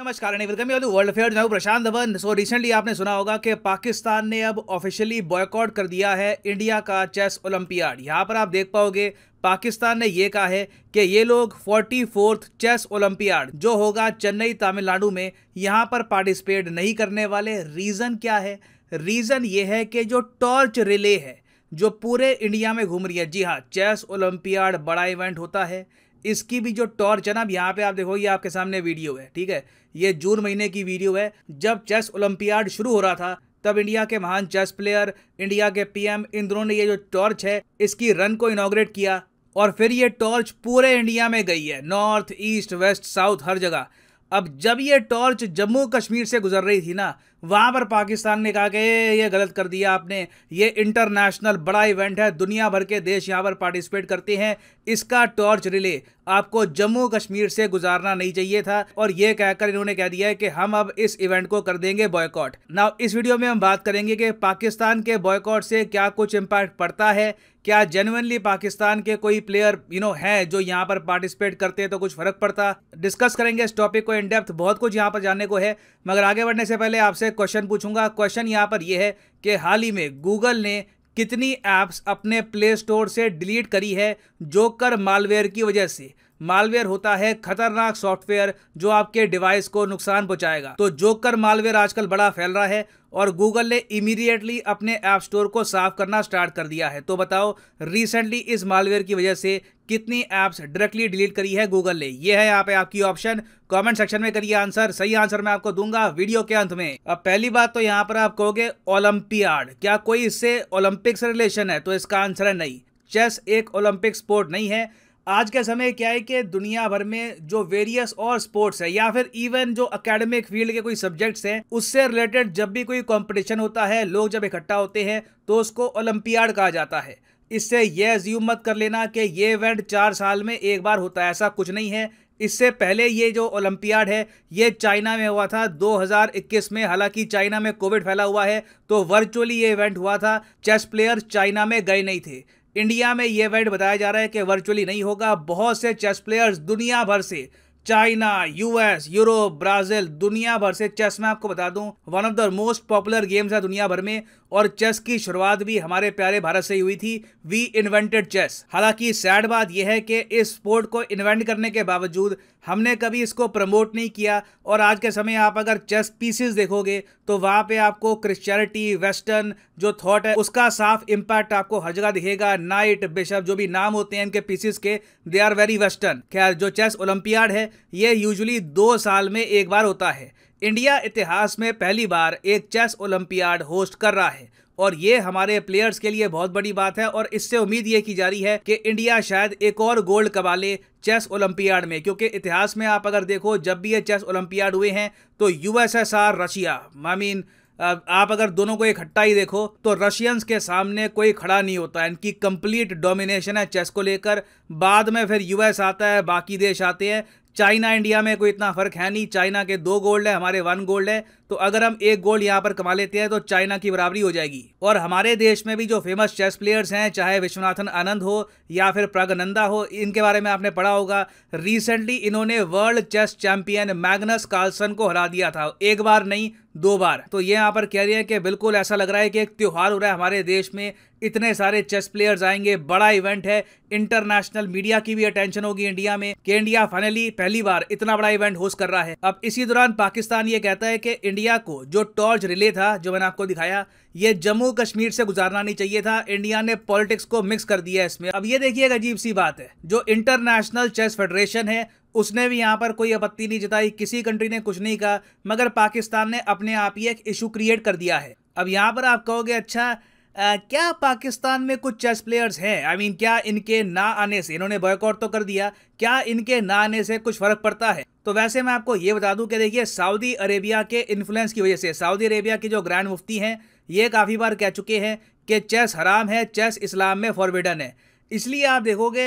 नमस्कार and welcome you world affair मैं Prashant Dhawan so recently आपने सुना होगा कि पाकिस्तान ने अब ऑफिशियली बॉयकॉट कर दिया है इंडिया का चेस ओलंपियाड यहाँ पर आप देख पाओगे पाकिस्तान ने ये कहा है कि ये लोग फोर्टी फोर्थ चेस ओलंपियाड जो होगा चेन्नई तमिलनाडु में यहाँ पर पार्टिसिपेट नहीं करने वाले रीज़न क्या है रीज़न ये है कि जो टॉर्च रिले है जो पूरे इंडिया में घूम रही है जी हाँ चेस ओलंपियाड बड़ा इवेंट होता है इसकी भी जो टॉर्च है ना अब यहाँ पे आप देखो ये आपके सामने वीडियो है ठीक है ये जून महीने की वीडियो है जब चेस ओलंपियाड शुरू हो रहा था तब इंडिया के महान चेस प्लेयर इंडिया के पीएम इन दोनों ने ये जो टॉर्च है इसकी रन को इनाग्रेट किया और फिर ये टॉर्च पूरे इंडिया में गई है नॉर्थ ईस्ट वेस्ट साउथ हर जगह अब जब ये टॉर्च जम्मू कश्मीर से गुजर रही थी ना वहां पर पाकिस्तान ने कहा कि ये गलत कर दिया आपने ये इंटरनेशनल बड़ा इवेंट है दुनिया भर के देश यहाँ पर पार्टिसिपेट करते हैं इसका टॉर्च रिले आपको जम्मू कश्मीर से गुजारना नहीं चाहिए था और ये कहकर इन्होंने कह दिया है कि हम अब इस इवेंट को कर देंगे बॉयकॉट ना इस वीडियो में हम बात करेंगे कि पाकिस्तान के बॉयकॉट से क्या कुछ इम्पैक्ट पड़ता है क्या जेनुअनली पाकिस्तान के कोई प्लेयर यू नो है जो यहाँ पर पार्टिसिपेट करते हैं तो कुछ फर्क पड़ता डिस्कस करेंगे इस टॉपिक को इन डेप्थ बहुत कुछ यहाँ पर जानने को है मगर आगे बढ़ने से पहले आपसे क्वेश्चन पूछूंगा क्वेश्चन यहाँ पर यह है कि हाल ही में गूगल ने कितनी ऐप्स अपने प्ले स्टोर से डिलीट करी है जोकर मालवेयर की वजह से मालवेयर होता है खतरनाक सॉफ्टवेयर जो आपके डिवाइस को नुकसान पहुंचाएगा तो जोकर मालवेयर आजकल बड़ा फैल रहा है और गूगल ने इमीडिएटली अपने ऐप स्टोर को साफ करना स्टार्ट कर दिया है तो बताओ रिसेंटली इस मालवेयर की वजह से कितनी ऐप्स डायरेक्टली डिलीट करी है गूगल ने ये है यहाँ पे आपकी ऑप्शन कमेंट सेक्शन में करिए आंसर सही आंसर मैं आपको दूंगा वीडियो के अंत में अब पहली बात तो यहाँ पर आप कहोगे ओलंपियाड क्या कोई इससे ओलंपिक से रिलेशन है तो इसका आंसर है नहीं चेस एक ओलंपिक स्पोर्ट नहीं है आज के समय क्या है कि दुनिया भर में जो वेरियस और स्पोर्ट्स है या फिर इवन जो अकेडमिक फील्ड के कोई सब्जेक्ट्स हैं उससे रिलेटेड जब भी कोई कंपटीशन होता है लोग जब इकट्ठा होते हैं तो उसको ओलंपियाड कहा जाता है इससे यह ज्यूम मत कर लेना कि ये इवेंट चार साल में एक बार होता है ऐसा कुछ नहीं है इससे पहले ये जो ओलंपियाड है ये चाइना में हुआ था 2021 में हालांकि चाइना में कोविड फैला हुआ है तो वर्चुअली ये इवेंट हुआ था चेस प्लेयर चाइना में गए नहीं थे इंडिया में यह इवेंट बताया जा रहा है कि वर्चुअली नहीं होगा बहुत से चेस प्लेयर्स दुनिया भर से चाइना यूएस यूरोप ब्राजील दुनिया भर से चेस में आपको बता दूं one of the most popular games है दुनिया भर में और चेस की शुरुआत भी हमारे प्यारे भारत से ही हुई थी वी इन्वेंटेड चेस हालांकि सैड बात यह है कि इस स्पोर्ट को इन्वेंट करने के बावजूद हमने कभी इसको प्रमोट नहीं किया और आज के समय आप अगर चेस पीसेस देखोगे तो वहाँ पे आपको क्रिश्चियनिटी वेस्टर्न जो थॉट है उसका साफ इम्पैक्ट आपको हर जगह दिखेगा नाइट बिशप जो भी नाम होते हैं इनके पीसेस के दे आर वेरी वेस्टर्न खैर जो चेस ओलंपियाड है यह यूजुअली दो साल में एक बार होता है इंडिया इतिहास में पहली बार एक चेस ओलंपियाड होस्ट कर रहा है और ये हमारे प्लेयर्स के लिए बहुत बड़ी बात है और इससे उम्मीद ये की जा रही है कि इंडिया शायद एक और गोल्ड कबा ले चेस ओलंपियाड में क्योंकि इतिहास में आप अगर देखो जब भी ये चेस ओलंपियाड हुए हैं तो यूएसएसआर रशिया आई मीन आप अगर दोनों को इकट्ठा ही देखो तो रशियंस के सामने कोई खड़ा नहीं होता इनकी कंप्लीट डोमिनेशन है चेस को लेकर बाद में फिर यूएस आता है बाकी देश आते हैं चाइना इंडिया में कोई इतना फ़र्क है नहीं चाइना के दो गोल्ड है हमारे वन गोल्ड है तो अगर हम एक गोल्ड यहाँ पर कमा लेते हैं तो चाइना की बराबरी हो जाएगी और हमारे देश में भी जो फेमस चेस प्लेयर्स हैं चाहे विश्वनाथन आनंद हो या फिर प्रगनंदा हो इनके बारे में आपने पढ़ा होगा रिसेंटली इन्होंने world chess champion Magnus Carlsen को हरा दिया था एक बार नहीं दो बार तो ये यहाँ पर कह रही है कि बिल्कुल ऐसा लग रहा है कि एक त्यौहार हो रहा है हमारे देश में इतने सारे चेस प्लेयर्स आएंगे बड़ा इवेंट है इंटरनेशनल मीडिया की भी अटेंशन होगी इंडिया में कि इंडिया फाइनली पहली बार इतना बड़ा इवेंट होस्ट कर रहा है अब इसी दौरान पाकिस्तान ये कहता है कि इंडिया को जो टॉर्च रिले था जो मैंने आपको दिखाया ये जम्मू कश्मीर से गुजारना नहीं चाहिए था इंडिया ने पॉलिटिक्स को मिक्स कर दिया है इसमें अब ये देखिए एक अजीब सी बात है जो इंटरनेशनल चेस फेडरेशन है उसने भी यहाँ पर कोई आपत्ति नहीं जताई किसी कंट्री ने कुछ नहीं कहा मगर पाकिस्तान ने अपने आप ही एक इशू क्रिएट कर दिया है अब यहाँ पर आप कहोगे अच्छा आ, क्या पाकिस्तान में कुछ चेस प्लेयर्स हैं आई I मीन mean, क्या इनके ना आने से इन्होंने बॉयकॉट तो कर दिया क्या इनके ना आने से कुछ फर्क पड़ता है तो वैसे मैं आपको ये बता दूं कि देखिए सऊदी अरेबिया के इन्फ्लुएंस की वजह से सऊदी अरेबिया की जो ग्रैंड मुफ्ती हैं ये काफ़ी बार कह चुके हैं कि चेस हराम है चेस इस्लाम में फॉरविडन है इसलिए आप देखोगे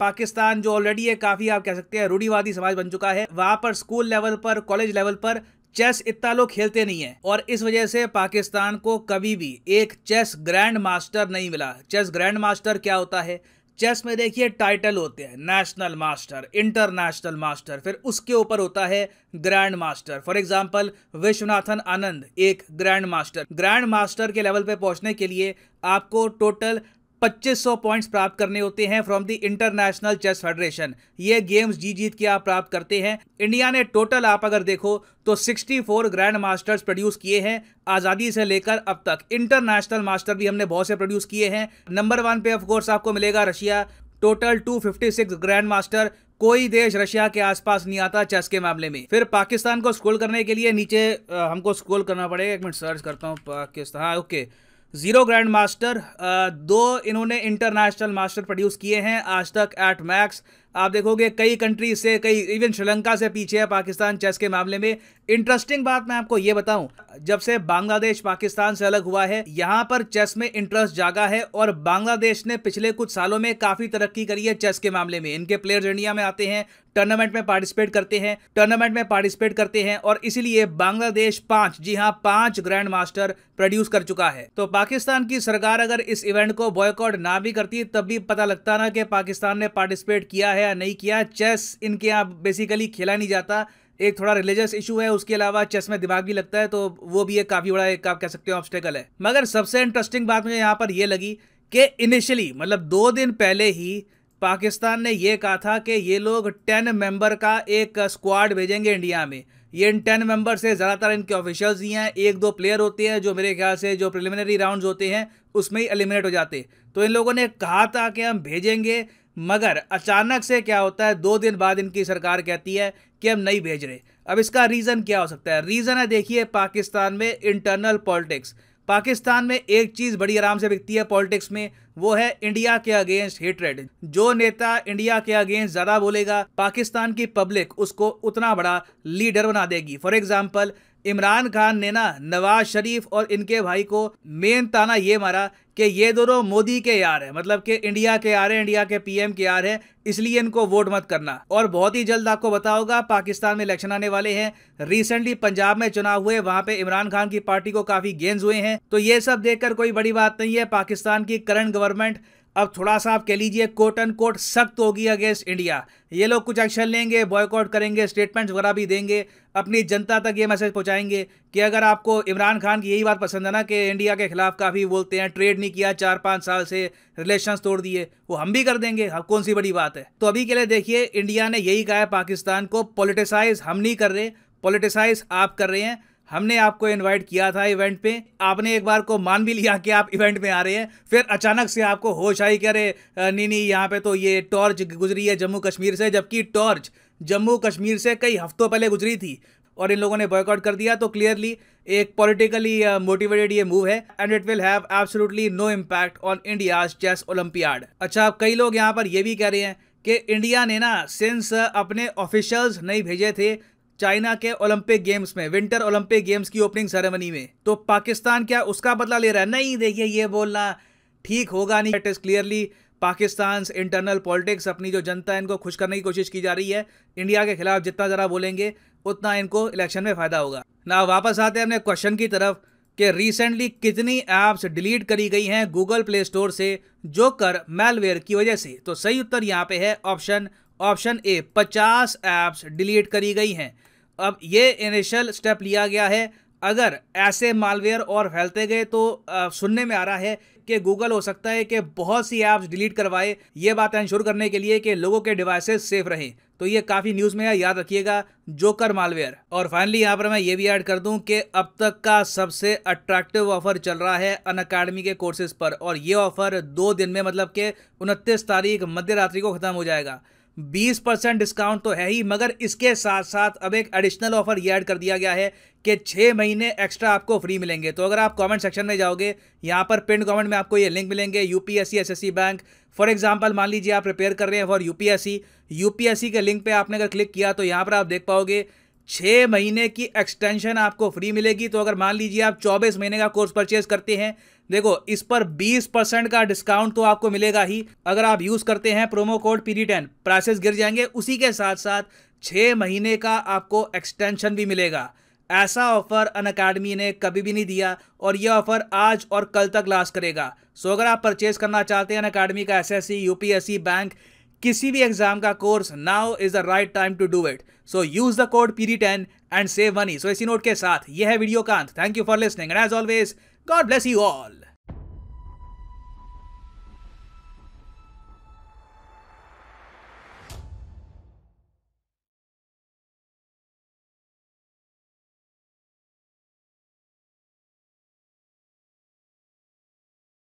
पाकिस्तान जो ऑलरेडी है काफ़ी आप कह सकते हैं रूढ़ीवादी समाज बन चुका है वहां पर स्कूल लेवल पर कॉलेज लेवल पर चेस इतना लोग खेलते नहीं है और इस वजह से पाकिस्तान को कभी भी एक चेस ग्रैंड मास्टर नहीं मिला चेस ग्रैंड मास्टर क्या होता है चेस में देखिए टाइटल होते हैं नेशनल मास्टर इंटरनेशनल मास्टर फिर उसके ऊपर होता है grand master for example Viswanathan Anand एक ग्रैंड मास्टर ग्रैंड मास्टर के लेवल पे पहुंचने के लिए आपको टोटल 2500 पॉइंट्स प्राप्त करने होते हैं from the international chess federation ये गेम्स जीत जीत के आप प्राप्त करते हैं इंडिया ने टोटल आप अगर देखो तो 64 ग्रैंड मास्टर्स प्रोड्यूस किए हैं आज़ादी से लेकर अब तक इंटरनेशनल मास्टर भी हमने बहुत से प्रोड्यूस किए हैं नंबर वन पे ऑफकोर्स आपको मिलेगा रशिया टोटल 256 ग्रैंड मास्टर कोई देश रशिया के आसपास नहीं आता चेस के मामले में फिर पाकिस्तान को स्क्रोल करने के लिए नीचे हमको स्क्रोल करना पड़ेगा एक मिनट सर्च करता हूँ पाकिस्तान ओके हाँ, ज़ीरो ग्रैंड मास्टर दो इन्होंने इंटरनेशनल मास्टर प्रोड्यूस किए हैं आज तक एट मैक्स आप देखोगे कई कंट्रीज से कई इवन श्रीलंका से पीछे है पाकिस्तान चेस के मामले में इंटरेस्टिंग बात मैं आपको ये बताऊं जब से बांग्लादेश पाकिस्तान से अलग हुआ है यहाँ पर चेस में इंटरेस्ट जागा है और बांग्लादेश ने पिछले कुछ सालों में काफी तरक्की करी है चेस के मामले में इनके प्लेयर्स इंडिया में आते हैं टूर्नामेंट में पार्टिसिपेट करते हैं टूर्नामेंट में पार्टिसिपेट करते हैं और इसीलिए बांग्लादेश पांच जी हाँ पांच ग्रैंड मास्टर प्रोड्यूस कर चुका है तो पाकिस्तान की सरकार अगर इस इवेंट को बॉयकॉट ना भी करती तब भी पता लगता ना कि पाकिस्तान ने पार्टिसिपेट किया है या नहीं किया चेस इनके यहाँ बेसिकली खेला नहीं जाता एक थोड़ा रिलीजियस इशू है उसके अलावा चेस में दिमाग भी लगता है तो वो भी एक काफ़ी बड़ा एक आप कह सकते हो ऑब्स्टेकल है मगर सबसे इंटरेस्टिंग बात मुझे यहाँ पर यह लगी कि इनिशियली मतलब दो दिन पहले ही पाकिस्तान ने यह कहा था कि ये लोग टेन मेंबर का एक स्क्वाड भेजेंगे इंडिया में ये इन टेन मेंबर से ज़्यादातर इनके ऑफिशियल्स ही हैं एक दो प्लेयर होते हैं जो मेरे ख्याल से जो प्रिलिमिनरी राउंड्स होते हैं उसमें ही एलिमिनेट हो जाते तो इन लोगों ने कहा था कि हम भेजेंगे मगर अचानक से क्या होता है दो दिन बाद इनकी सरकार कहती है कि हम नहीं भेज रहे अब इसका रीज़न क्या हो सकता है रीज़न है देखिए पाकिस्तान में इंटरनल पॉलिटिक्स पाकिस्तान में एक चीज़ बड़ी आराम से बिकती है पॉलिटिक्स में वो है इंडिया के अगेंस्ट हेटरेड जो नेता इंडिया के अगेंस्ट ज़्यादा बोलेगा पाकिस्तान की पब्लिक उसको उतना बड़ा लीडर बना देगी फॉर एग्जाम्पल इमरान खान ने ना नवाज शरीफ और इनके भाई को मेन ताना ये मारा कि ये दोनों मोदी के यार हैं मतलब कि इंडिया के यार हैं इंडिया के पीएम के यार हैं इसलिए इनको वोट मत करना और बहुत ही जल्द आपको बताओगा पाकिस्तान में इलेक्शन आने वाले हैं रिसेंटली पंजाब में चुनाव हुए वहां पे इमरान खान की पार्टी को काफी गेंद हुए हैं तो ये सब देखकर कोई बड़ी बात नहीं है पाकिस्तान की करंट गवर्नमेंट अब थोड़ा सा आप कह लीजिए कोट एंड कोट सख्त होगी अगेंस्ट इंडिया ये लोग कुछ एक्शन लेंगे बॉयकॉट करेंगे स्टेटमेंट्स वगैरह भी देंगे अपनी जनता तक ये मैसेज पहुंचाएंगे कि अगर आपको इमरान खान की यही बात पसंद है ना कि इंडिया के खिलाफ काफ़ी बोलते हैं ट्रेड नहीं किया चार पाँच साल से रिलेशंस तोड़ दिए वो हम भी कर देंगे हाँ, कौन सी बड़ी बात है तो अभी के लिए देखिए इंडिया ने यही कहा है पाकिस्तान को पोलिटिसाइज़ हम नहीं कर रहे पोलिटिसाइज आप कर रहे हैं हमने आपको इनवाइट किया था इवेंट पे आपने एक बार को मान भी लिया कि आप इवेंट में आ रहे हैं फिर अचानक से आपको होश आई कि अरे नहीं नहीं यहाँ पे तो ये टॉर्च गुजरी है जम्मू कश्मीर से जबकि टॉर्च जम्मू कश्मीर से कई हफ्तों पहले गुजरी थी और इन लोगों ने बॉयकआउट कर दिया तो क्लियरली एक पॉलिटिकली मोटिवेटेड ये मूव है and it will have absolutely no impact on India chess Olympiad अच्छा अब कई लोग यहाँ पर यह भी कह रहे हैं कि इंडिया ने ना सिंस अपने ऑफिशियल्स नहीं भेजे थे चाइना के ओलंपिक गेम्स में विंटर ओलंपिक गेम्स की ओपनिंग सेरेमनी में तो पाकिस्तान क्या उसका बदला ले रहा है नहीं देखिए ये बोलना ठीक होगा नहीं it is clearly Pakistan internal politics अपनी जो जनता है इनको खुश करने की कोशिश की जा रही है इंडिया के खिलाफ जितना ज़रा बोलेंगे उतना इनको इलेक्शन में फ़ायदा होगा ना वापस आते हैं अपने क्वेश्चन की तरफ कि रिसेंटली कितनी ऐप्स डिलीट करी गई हैं गूगल प्ले स्टोर से जो कर मेलवेयर की वजह से तो सही उत्तर यहाँ पे है option option A 50 apps delete करी गई हैं अब ये इनिशियल स्टेप लिया गया है अगर ऐसे मालवेयर और फैलते गए तो आ, सुनने में आ रहा है कि गूगल हो सकता है कि बहुत सी ऐप्स डिलीट करवाए ये बात इंश्योर करने के लिए कि लोगों के डिवाइसेस सेफ रहें तो ये काफ़ी न्यूज़ में है याद रखिएगा जोकर मालवेयर और फाइनली यहाँ पर मैं ये भी ऐड कर दूँ कि अब तक का सबसे अट्रैक्टिव ऑफर चल रहा है अन अकाडमी के कोर्सेज पर और ये ऑफर दो दिन में मतलब के उनतीस तारीख मध्य रात्रि को ख़त्म हो जाएगा बीस परसेंट डिस्काउंट तो है ही मगर इसके साथ साथ अब एक एडिशनल ऑफर ये ऐड कर दिया गया है कि छः महीने एक्स्ट्रा आपको फ्री मिलेंगे तो अगर आप कमेंट सेक्शन में जाओगे यहाँ पर पिन कमेंट में आपको ये लिंक मिलेंगे UPSC SSC bank for example मान लीजिए आप प्रिपेयर कर रहे हैं फॉर यू पी के लिंक पर आपने अगर क्लिक किया तो यहाँ पर आप देख पाओगे छः महीने की एक्सटेंशन आपको फ्री मिलेगी तो अगर मान लीजिए आप चौबीस महीने का कोर्स परचेज करते हैं देखो इस पर 20 परसेंट का डिस्काउंट तो आपको मिलेगा ही अगर आप यूज़ करते हैं promo code P D ten prices गिर जाएंगे उसी के साथ साथ छः महीने का आपको एक्सटेंशन भी मिलेगा ऐसा ऑफर अन अकेडमी ने कभी भी नहीं दिया और यह ऑफर आज और कल तक लास्ट करेगा सो अगर आप परचेज करना चाहते हैं अन अकेडमी का S S C U P S C bank किसी भी एग्जाम का course now is the right time to do it so use the code पीरी ten and save money so इसी नोट के साथ यह है वीडियो का अंत thank you for listening and as always God bless you all